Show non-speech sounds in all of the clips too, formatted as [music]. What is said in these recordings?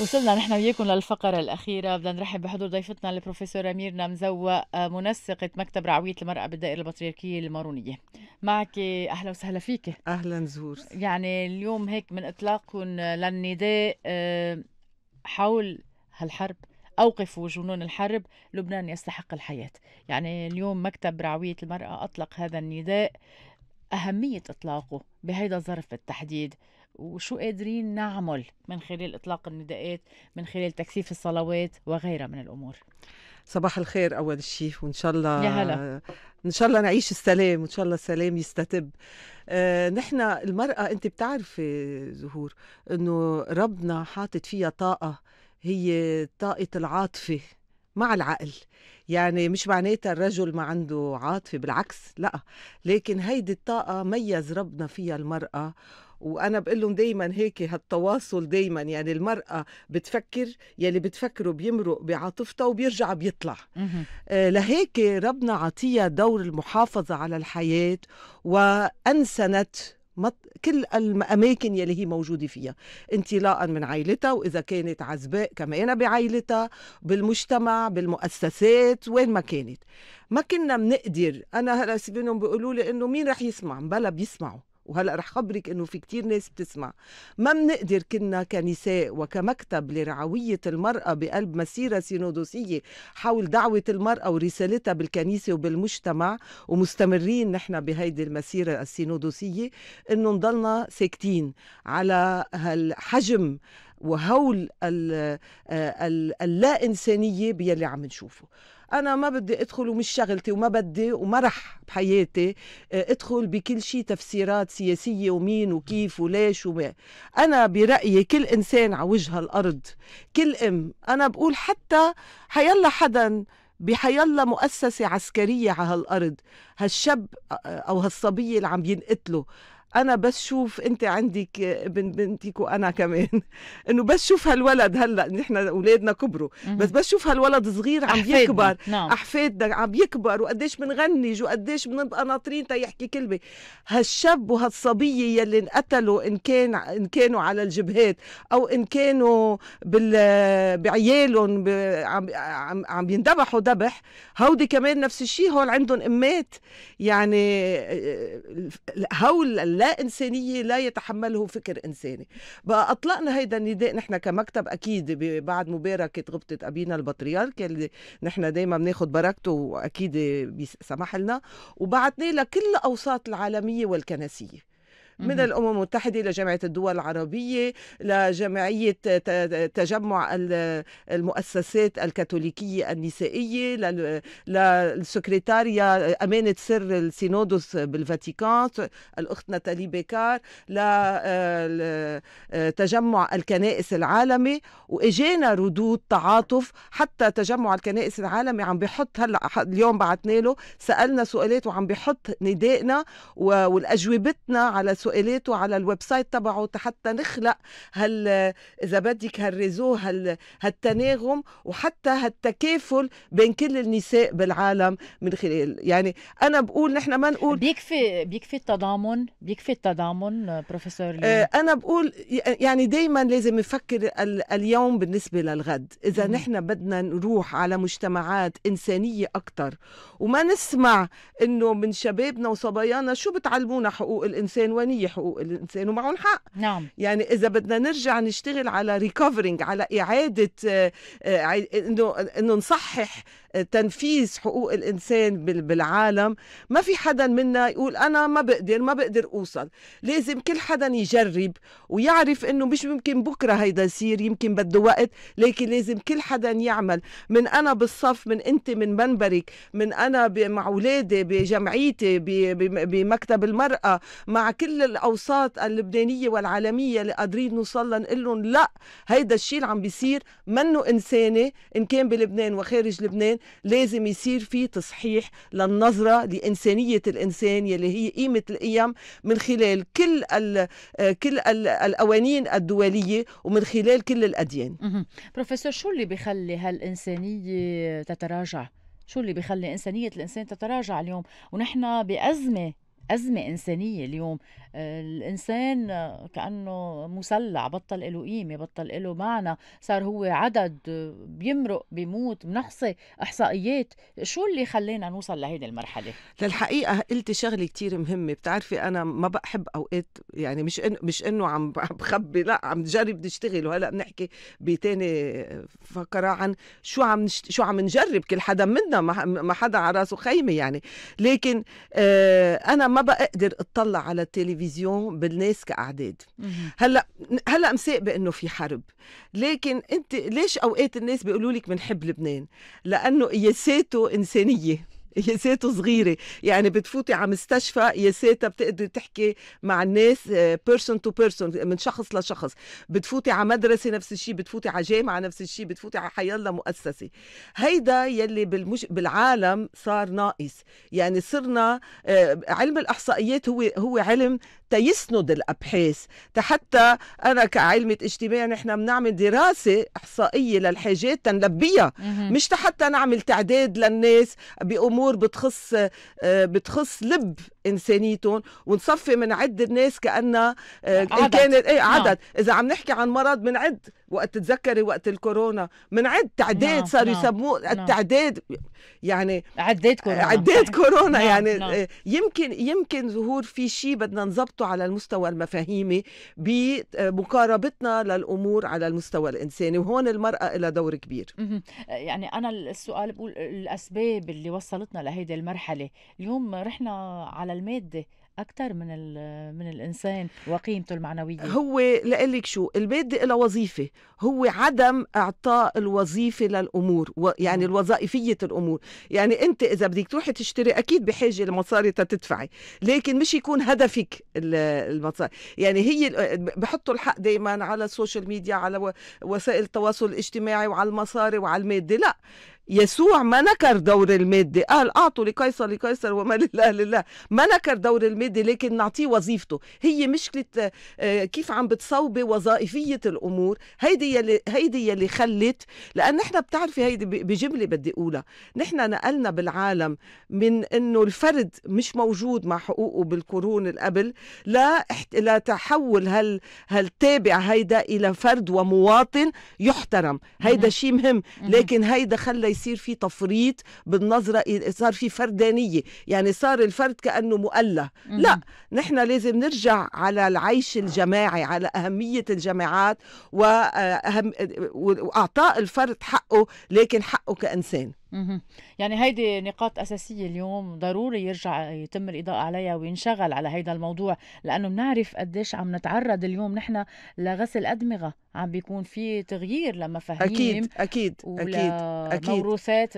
وصلنا نحن وياكم للفقرة الأخيرة بدنا نرحب بحضور ضيفتنا البروفيسورة ميرنا مزوق آه، منسقة مكتب رعوية المرأة بالدائرة البطريركية المارونية معك آه، أهلا وسهلا فيك أهلا زور يعني اليوم هيك من إطلاقكم آه، للنداء حول هالحرب أوقفوا جنون الحرب لبنان يستحق الحياة يعني اليوم مكتب رعوية المرأة أطلق هذا النداء أهمية إطلاقه بهيدا الظرف بالتحديد وشو قادرين نعمل من خلال إطلاق النداءات من خلال تكثيف الصلوات وغيرها من الأمور صباح الخير أول شيء وإن شاء الله يا هلا. ان شاء الله نعيش السلام وان شاء الله السلام يستتب آه نحن المراه انت بتعرفي زهور انه ربنا حاطط فيها طاقه هي طاقه العاطفه مع العقل يعني مش معناتها الرجل ما عنده عاطفة بالعكس لا لكن هيدي الطاقة ميز ربنا فيها المرأة وانا بقول لهم دايما هيك هالتواصل دايما يعني المراه بتفكر يلي بتفكره بيمرق بعاطفتها وبيرجع بيطلع آه لهيك ربنا عطيها دور المحافظه على الحياه وانسنت كل الاماكن يلي هي موجوده فيها انطلاقا من عائلتها واذا كانت عزباء كمان بعائلتها بالمجتمع بالمؤسسات وين ما كانت ما كنا بنقدر انا هلا سيبينهم بيقولوا لي انه مين رح يسمع بلا بيسمعوا وهلا رح خبرك انه في كتير ناس بتسمع ما بنقدر كنا كنساء وكمكتب لرعويه المراه بقلب مسيره سينودوسيه حول دعوه المراه ورسالتها بالكنيسه وبالمجتمع ومستمرين نحن بهيدي المسيره السينودوسيه انه نضلنا ساكتين على هالحجم وهول آه، اللا انسانيه بيلي عم نشوفه انا ما بدي ادخل ومش شغلتي وما بدي وما رح بحياتي آه، ادخل بكل شيء تفسيرات سياسيه ومين وكيف وليش وما انا برايي كل انسان على وجه الارض كل ام انا بقول حتى حيلا حدا بحيالله مؤسسة عسكرية على هالأرض هالشاب آه، أو هالصبية اللي عم ينقتله انا بس شوف انت عندك ابن بنتك وانا كمان [laughs] انه بس شوف هالولد هلا نحن اولادنا كبروا بس بس شوف هالولد صغير عم أحفادنا. يكبر نعم. احفادنا عم يكبر وقديش بنغنج وقديش بنبقى ناطرين تا يحكي كلمه هالشاب وهالصبيه يلي انقتلوا ان كان ان كانوا على الجبهات او ان كانوا بال بعيالهم ب... عم عم, عم يندبحوا ذبح هودي كمان نفس الشيء هول عندهم امات يعني آه، آه، هول لا إنسانية لا يتحمله فكر إنساني بقى أطلقنا هيدا النداء نحن كمكتب أكيد بعد مباركة غبطة أبينا البطريرك اللي نحن دايما بناخد بركته وأكيد سمح لنا وبعثناه لكل الأوساط العالمية والكنسية من الأمم المتحدة لجامعة الدول العربية لجمعية تجمع المؤسسات الكاثوليكية النسائية للسكرتاريا أمانة سر السينودوس بالفاتيكان الأخت ناتالي بيكار لتجمع الكنائس العالمي وإجينا ردود تعاطف حتى تجمع الكنائس العالمي عم بيحط هلا اليوم بعثنا له سألنا سؤالات وعم بيحط ندائنا والأجوبتنا على سؤال سؤالاته على الويب سايت تبعه حتى نخلق هال اذا بدك هالريزو هال هالتناغم وحتى هالتكافل بين كل النساء بالعالم من خلال يعني انا بقول نحن ما نقول بيكفي بيكفي التضامن بيكفي التضامن بروفيسور آه انا بقول يعني دائما لازم نفكر اليوم بالنسبه للغد اذا نحن بدنا نروح على مجتمعات انسانيه اكثر وما نسمع انه من شبابنا وصبايانا شو بتعلمونا حقوق الانسان ونية هي حقوق الانسان ومعهم حق نعم يعني اذا بدنا نرجع نشتغل على ريكفرينج على اعاده آه، آه، انه انه نصحح تنفيذ حقوق الانسان بالعالم ما في حدا منا يقول انا ما بقدر ما بقدر اوصل لازم كل حدا يجرب ويعرف انه مش ممكن بكره هيدا يصير يمكن بده وقت لكن لازم كل حدا يعمل من انا بالصف من انت من منبرك من انا مع اولادي بجمعيتي بمكتب المراه مع كل الاوساط اللبنانيه والعالميه اللي قادرين نوصل نقول لهم لا هيدا الشيء اللي عم بيصير منه انساني ان كان بلبنان وخارج لبنان لازم يصير في تصحيح للنظرة لإنسانية الإنسان يلي هي قيمة القيم من خلال كل الـ آه، كل الـ القوانين الدولية ومن خلال كل الأديان بروفيسور شو اللي بخلي هالإنسانية تتراجع؟ شو اللي بخلي إنسانية الإنسان تتراجع اليوم ونحن بأزمة أزمة إنسانية اليوم الإنسان كأنه مسلع بطل له قيمة بطل له معنى صار هو عدد بيمرق بيموت بنحصي إحصائيات شو اللي خلينا نوصل لهيدي المرحلة؟ للحقيقة قلتي شغلة كتير مهمة بتعرفي أنا ما بحب أوقات يعني مش إن مش إنه عم بخبي لا عم جرب نشتغل وهلا بنحكي بتاني فقرة عن شو عم شو عم نجرب كل حدا منا ما حدا على راسه خيمة يعني لكن آه أنا ما ما بقدر اطلع على التلفزيون بالناس كاعداد هلا هلا مساق انه في حرب لكن انت ليش اوقات الناس بيقولوا لك بنحب لبنان لانه قياساته انسانيه [laughs] يا صغيره يعني بتفوتي على مستشفى يا ساتا بتقدري تحكي مع الناس بيرسون تو بيرسون من شخص لشخص بتفوتي على مدرسه نفس الشيء بتفوتي على جامعه نفس الشيء بتفوتي على الله مؤسسه هيدا يلي بالمج... بالعالم صار ناقص يعني صرنا آه، علم الاحصائيات هو هو علم حتى يسند الابحاث حتى انا كعلمه اجتماع نحن بنعمل دراسه احصائيه للحاجات تنلبيها مش حتى نعمل تعداد للناس بامور بتخص آه، بتخص لب انسانيتهم ونصفي بنعد الناس كانها آه، عدد. كانت ايه نعم. عدد نعم. اذا عم نحكي عن مرض بنعد وقت تتذكري وقت الكورونا بنعد تعداد نعم، صاروا نعم، يسموه التعداد يعني عداد كورونا عداد كورونا يعني آه، يمكن يمكن ظهور في شيء بدنا نظبط بربطه على المستوى المفاهيمي بمقاربتنا للامور على المستوى الانساني وهون المراه لها دور كبير يعني انا السؤال بقول الاسباب اللي وصلتنا لهيدي المرحله اليوم رحنا على الماده اكثر من من الانسان وقيمته المعنويه هو لك شو الماده له وظيفه هو عدم اعطاء الوظيفه للامور يعني الوظائفيه الامور يعني انت اذا بدك تروحي تشتري اكيد بحاجه لمصاري تدفعي لكن مش يكون هدفك المصاري يعني هي بحطوا الحق دائما على السوشيال ميديا على وسائل التواصل الاجتماعي وعلى المصاري وعلى الماده لا يسوع ما نكر دور المادي قال اعطوا لقيصر لقيصر وما [laughs] لله لله ما نكر دور المادي لكن نعطيه وظيفته هي مشكله آه، كيف عم بتصوبي وظائفيه الامور هيدي يلي هيدي يلي خلت لان نحن بتعرفي هيدي بجمله بدي اقولها نحن نقلنا بالعالم من انه الفرد مش موجود مع حقوقه بالقرون القبل لا لتحول هال هالتابع هيدا الى فرد ومواطن يحترم هيدا شيء مهم لكن هيدا خلى يصير في تفريط بالنظرة صار في فردانية يعني صار الفرد كأنه مؤله لا نحن لازم نرجع على العيش الجماعي على أهمية الجماعات وأهم وأعطاء الفرد حقه لكن حقه وكانسان يعني هيدي نقاط أساسية اليوم ضروري يرجع يتم الإضاءة عليها وينشغل على هيدا الموضوع لأنه بنعرف قديش عم نتعرض اليوم نحن لغسل أدمغة عم بيكون في تغيير لمفاهيم أكيد أكيد أكيد أكيد موروثات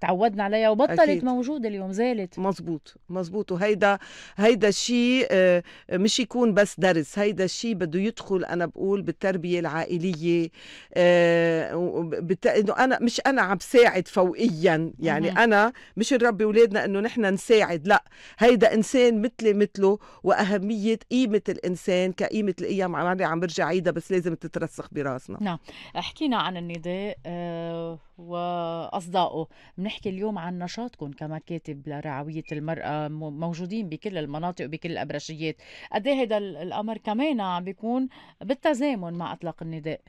تعودنا عليها وبطلت موجودة اليوم زالت مزبوط مزبوط وهيدا هيدا الشيء آه، مش يكون بس درس هيدا الشيء بده يدخل أنا بقول بالتربية العائلية آه، بت... أنا مش أنا عم نساعد فوقيا يعني مم. انا مش نربي اولادنا انه نحن نساعد لا هيدا انسان مثلي مثله واهميه قيمه الانسان كقيمه القيم عم عم برجع عيدها بس لازم تترسخ براسنا نعم حكينا عن النداء أه وأصدائه بنحكي اليوم عن نشاطكم كمكاتب لرعوية المرأة موجودين بكل المناطق وبكل الأبرشيات قد إيه هذا الأمر كمان عم بيكون بالتزامن مع إطلاق النداء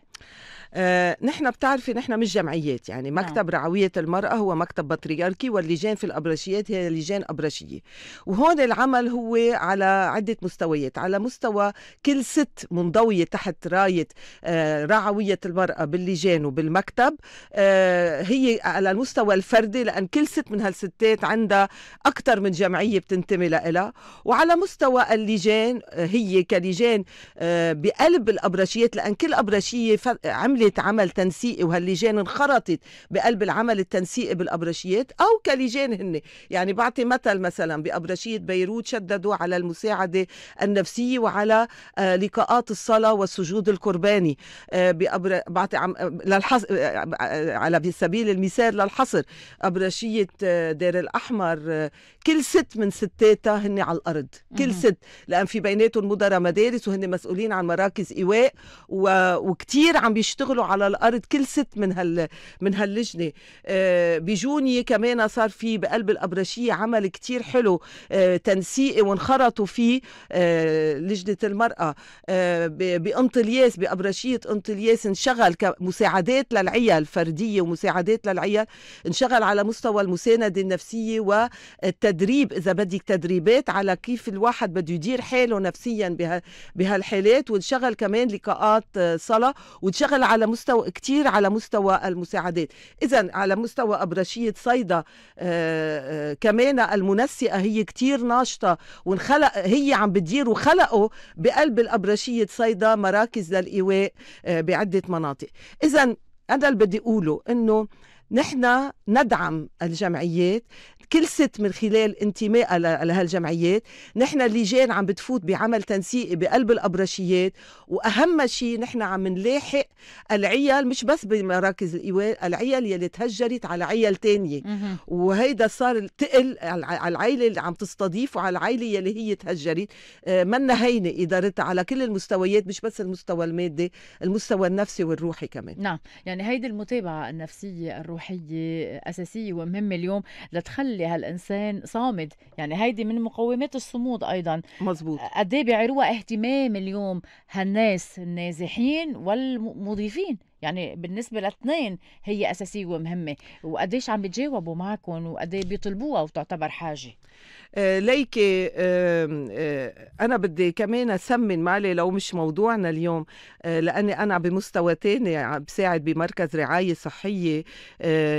آه، نحن بتعرفي نحن مش جمعيات يعني نعم. مكتب نعم. رعوية المرأة هو مكتب بطريركي واللجان في الأبرشيات هي لجان أبرشية وهون العمل هو على عدة مستويات على مستوى كل ست منضوية تحت راية آه، رعوية المرأة باللجان وبالمكتب آه هي على المستوى الفردي لأن كل ست من هالستات عندها أكثر من جمعية بتنتمي لها وعلى مستوى اللجان هي كلجان آه، بقلب الأبرشيات لأن كل أبرشية عملت عمل تنسيقي وهاللجان انخرطت بقلب العمل التنسيقي بالأبرشيات أو كلجان هن يعني بعطي مثل مثلا بأبرشية بيروت شددوا على المساعدة النفسية وعلى آه، لقاءات الصلاة والسجود القرباني آه، بعطي للحظ على على سبيل المثال للحصر أبرشية آه، دير الأحمر آه، كل ست من ستاتها هن على الأرض كل ست لأن في بيناتهم مدراء مدارس وهن مسؤولين عن مراكز إيواء وكتير عم بيشتغلوا على الأرض كل ست من هال من هاللجنة آه، بجوني كمان صار في بقلب الأبرشية عمل كتير حلو تنسيقي وانخرطوا فيه لجنة المرأة بانطلياس بأبرشية انطلياس انشغل كمساعدات للعيال فردية مساعدات للعيال نشغل على مستوى المساندة النفسية والتدريب إذا بدك تدريبات على كيف الواحد بده يدير حاله نفسيا بها بهالحالات ونشغل كمان لقاءات صلاة ونشغل على مستوى كتير على مستوى المساعدات إذا على مستوى أبرشية صيدا آه، آه، كمان المنسقة هي كتير ناشطة ونخلق هي عم بتدير وخلقوا بقلب الأبرشية صيدا مراكز للإيواء آه، بعدة مناطق إذا انا اللي بدي اقوله انه نحن ندعم الجمعيات كل ست من خلال انتمائها لهالجمعيات نحن اللجان عم بتفوت بعمل تنسيقي بقلب الابرشيات واهم شيء نحن عم نلاحق العيال مش بس بمراكز الايواء العيال يلي تهجرت على عيال تانية وهيدا صار تقل على العيله اللي عم تستضيف وعلى العيله يلي هي تهجرت آه، ما هينه ادارتها على كل المستويات مش بس المستوى المادي المستوى النفسي والروحي كمان نعم يعني هيدي المتابعه النفسيه الروحية روحية أساسية ومهمة اليوم لتخلي هالإنسان صامد يعني هيدي من مقومات الصمود أيضا مزبوط قد ايه اهتمام اليوم هالناس النازحين والمضيفين يعني بالنسبه للاثنين هي اساسيه ومهمه وقديش عم بيتجاوبوا معكم وقديه بيطلبوها وتعتبر حاجه آه، ليكي آه، أنا بدي كمان أسمن معلي لو مش موضوعنا اليوم آه، لأني أنا بمستوى تاني بساعد بمركز رعاية صحية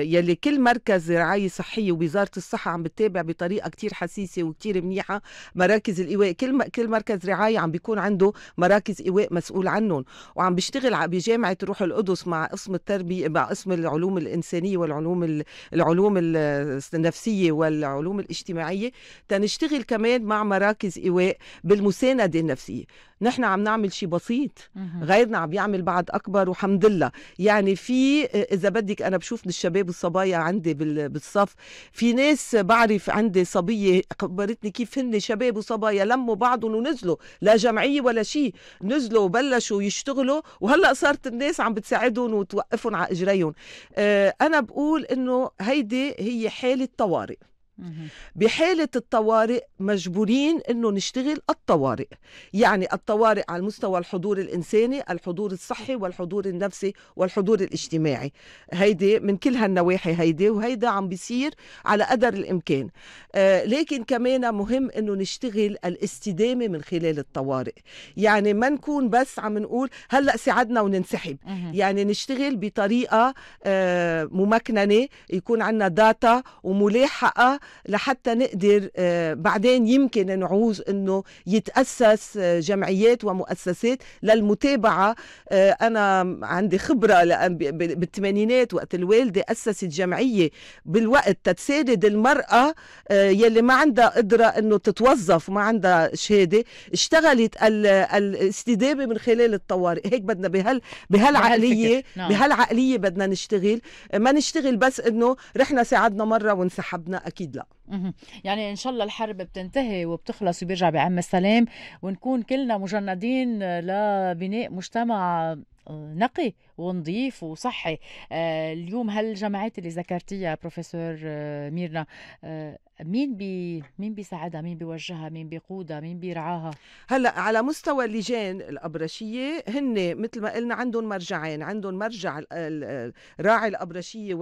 يلي كل مركز رعاية صحية ووزارة الصحة عم بتتابع بطريقة كتير حساسه وكتير منيحة مراكز الإيواء كل كل مركز رعاية عم بيكون عنده مراكز إيواء مسؤول عنهم وعم بيشتغل بجامعة روح القدس مع قسم التربية مع قسم العلوم الإنسانية والعلوم العلوم النفسية والعلوم الاجتماعية تنشتغل كمان مع مراكز إيواء بالمساندة النفسية نحن عم نعمل شيء بسيط غيرنا عم يعمل بعد أكبر وحمد الله يعني في إذا بدك أنا بشوف من الشباب والصبايا عندي بالصف في ناس بعرف عندي صبية خبرتني كيف هن شباب وصبايا لموا بعضهم ونزلوا لا جمعية ولا شيء نزلوا وبلشوا يشتغلوا وهلأ صارت الناس عم بتساعدهم وتوقفهم على إجريهم آه، أنا بقول إنه هيدي هي حالة طوارئ بحالة الطوارئ مجبورين أنه نشتغل الطوارئ يعني الطوارئ على مستوى الحضور الإنساني الحضور الصحي والحضور النفسي والحضور الاجتماعي هيدي من كل هالنواحي هيدي وهيدا عم بيصير على قدر الإمكان آه لكن كمان مهم أنه نشتغل الاستدامة من خلال الطوارئ يعني ما نكون بس عم نقول هلأ ساعدنا وننسحب يعني نشتغل بطريقة آه ممكننة يكون عندنا داتا وملاحقة لحتى نقدر آه، بعدين يمكن نعوز انه يتاسس آه، جمعيات ومؤسسات للمتابعه آه، انا عندي خبره بالثمانينات وقت الوالده اسست جمعيه بالوقت تتساند المراه يلي ما عندها قدره انه تتوظف ما عندها شهاده اشتغلت الاستدامه من خلال الطوارئ هيك بدنا بهال بهالعقليه نعم. بهالعقليه بدنا نشتغل ما نشتغل بس انه رحنا ساعدنا مره وانسحبنا اكيد لا يعني ان شاء الله الحرب بتنتهي وبتخلص وبيرجع بعم السلام ونكون كلنا مجندين لبناء مجتمع نقي ونظيف وصحي آه، اليوم هالجماعات اللي ذكرتيها بروفيسور آه، ميرنا آه، مين بي مين بيساعدها مين بيوجهها مين بيقودها مين بيرعاها هلا على مستوى اللجان الابرشيه هن مثل ما قلنا عندهم مرجعين عندهم مرجع راعي الابرشيه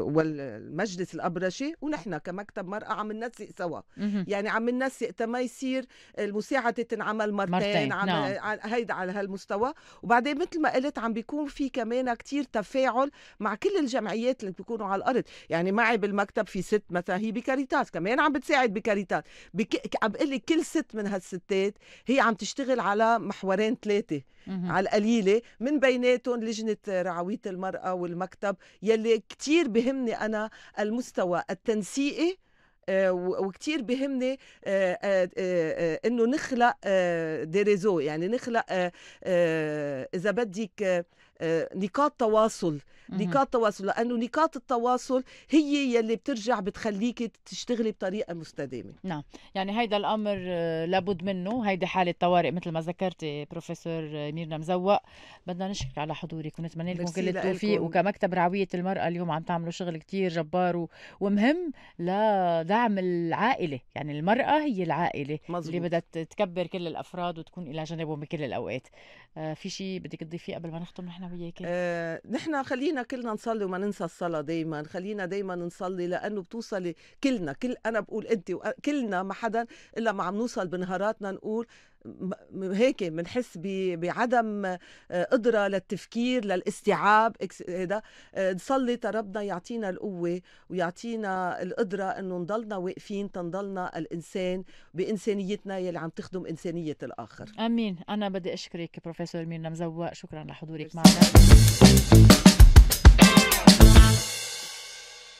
والمجلس الابرشي ونحن كمكتب مرأة عم ننسق سوا يعني عم ننسق تما يصير المساعده تنعمل مرتين, مرتين. عم نعم. هيدا على هالمستوى وبعدين مثل ما قلت عم بيكون بيكون في كمان كتير تفاعل مع كل الجمعيات اللي بيكونوا على الارض يعني معي بالمكتب في ست مثلا هي بكاريتاس كمان عم بتساعد بكاريتاس بك... عم بقول لك كل ست من هالستات هي عم تشتغل على محورين ثلاثه على القليله من بيناتهم لجنه رعويه المراه والمكتب يلي كتير بهمني انا المستوى التنسيقي آه، وكتير بهمني آه، آه، انه نخلق ديريزو يعني نخلق اذا بدك آه، نقاط تواصل نقاط تواصل لانه نقاط التواصل هي يلي بترجع بتخليك تشتغلي بطريقه مستدامه نعم يعني هيدا الامر آه، لابد منه هيدي حاله طوارئ مثل ما ذكرتي بروفيسور آه، ميرنا مزوق بدنا نشكرك على حضورك ونتمنى لكم كل التوفيق وكمكتب رعويه المراه اليوم عم تعملوا شغل كتير جبار و... ومهم لدعم العائله يعني المراه هي العائله مزبوط. اللي بدها تكبر كل الافراد وتكون الى جانبهم بكل الاوقات آه في شيء بدك تضيفيه قبل ما نختم نحن وياك آه نحن خلينا كلنا نصلي وما ننسى الصلاه دايما خلينا دايما نصلي لانه بتوصلي كلنا كل انا بقول انت كلنا ما حدا الا ما عم نوصل بنهاراتنا نقول هيك بنحس بعدم آه، قدره للتفكير للاستيعاب هذا آه، نصلي ربنا يعطينا القوه ويعطينا القدره انه نضلنا واقفين تنضلنا الانسان بانسانيتنا يلي عم تخدم انسانيه الاخر امين انا بدي اشكرك بروفيسور ميرنا مزوق شكرا لحضورك معنا